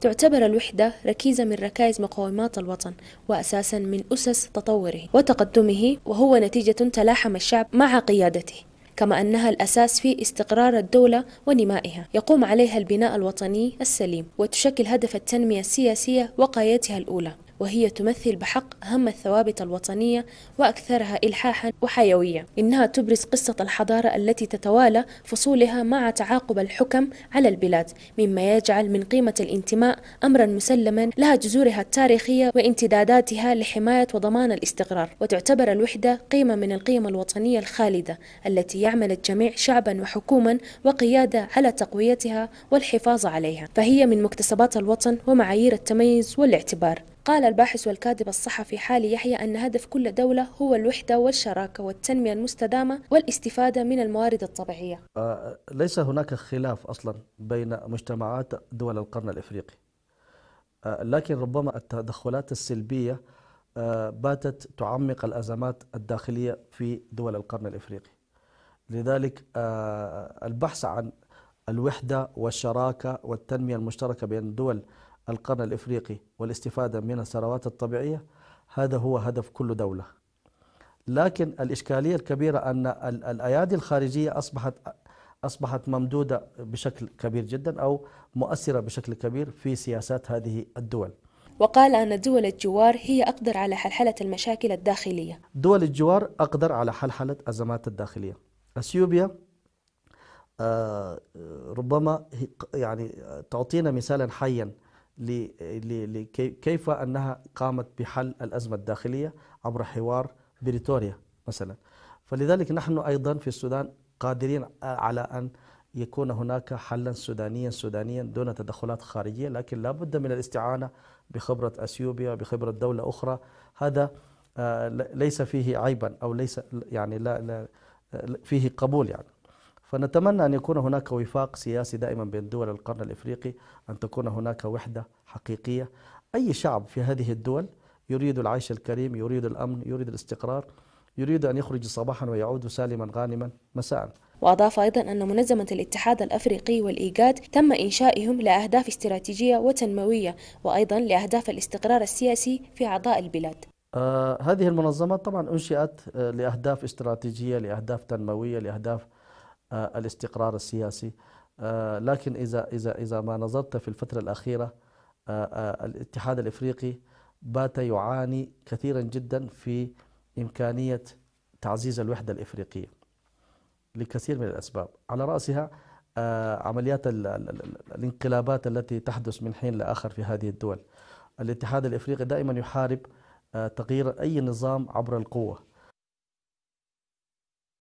تعتبر الوحدة ركيزة من ركائز مقومات الوطن وأساسا من أسس تطوره وتقدمه وهو نتيجة تلاحم الشعب مع قيادته كما أنها الأساس في استقرار الدولة ونمائها يقوم عليها البناء الوطني السليم وتشكل هدف التنمية السياسية وقايتها الأولى وهي تمثل بحق أهم الثوابت الوطنية وأكثرها إلحاحا وحيوية إنها تبرز قصة الحضارة التي تتوالى فصولها مع تعاقب الحكم على البلاد مما يجعل من قيمة الانتماء أمرا مسلما لها جذورها التاريخية وامتداداتها لحماية وضمان الاستقرار وتعتبر الوحدة قيمة من القيم الوطنية الخالدة التي يعمل الجميع شعبا وحكوما وقيادة على تقويتها والحفاظ عليها فهي من مكتسبات الوطن ومعايير التميز والاعتبار قال الباحث والكاتب الصحفي حالي يحيى أن هدف كل دولة هو الوحدة والشراكة والتنمية المستدامة والاستفادة من الموارد الطبيعية آه، ليس هناك خلاف أصلا بين مجتمعات دول القرن الإفريقي آه، لكن ربما التدخلات السلبية آه، باتت تعمق الأزمات الداخلية في دول القرن الإفريقي لذلك البحث عن الوحدة والشراكة والتنمية المشتركة بين الدول القرن الافريقي والاستفاده من الثروات الطبيعيه هذا هو هدف كل دوله. لكن الاشكاليه الكبيره ان الايادي الخارجيه اصبحت اصبحت ممدوده بشكل كبير جدا او مؤثره بشكل كبير في سياسات هذه الدول. وقال أن دول الجوار هي أقدر على حلحلة المشاكل الداخلية دول الجوار أقدر على حلحلة أزمات الداخلية أثيوبيا آه، ربما يعني تعطينا مثالا حيا كيف أنها قامت بحل الأزمة الداخلية عبر حوار بريتوريا مثلا فلذلك نحن أيضا في السودان قادرين على أن يكون هناك حلا سودانيا سودانيا دون تدخلات خارجية لكن لا بد من الاستعانة بخبرة أثيوبيا بخبرة دولة أخرى هذا آه، ليس فيه عيبا أو ليس يعني لا, لا فيه قبول يعني فنتمنى أن يكون هناك وفاق سياسي دائما بين دول القرن الإفريقي أن تكون هناك وحدة حقيقية أي شعب في هذه الدول يريد العيش الكريم يريد الأمن يريد الاستقرار يريد أن يخرج صباحا ويعود سالما غانما مساء وأضاف أيضا أن منظمة الاتحاد الأفريقي والإيجاد تم إنشائهم لأهداف استراتيجية وتنموية وأيضا لأهداف الاستقرار السياسي في أعضاء البلاد آه هذه المنظمات طبعا أنشئت آه لأهداف استراتيجية لأهداف تنموية لأهداف آه، الاستقرار السياسي آه، لكن إذا إذا إذا ما نظرت في الفترة الأخيرة آه، الاتحاد الإفريقي بات يعاني كثيرا جدا في إمكانية تعزيز الوحدة الإفريقية لكثير من الأسباب على رأسها عمليات الانقلابات التي تحدث من حين لآخر في هذه الدول الاتحاد الإفريقي دائما يحارب تغيير أي نظام عبر القوة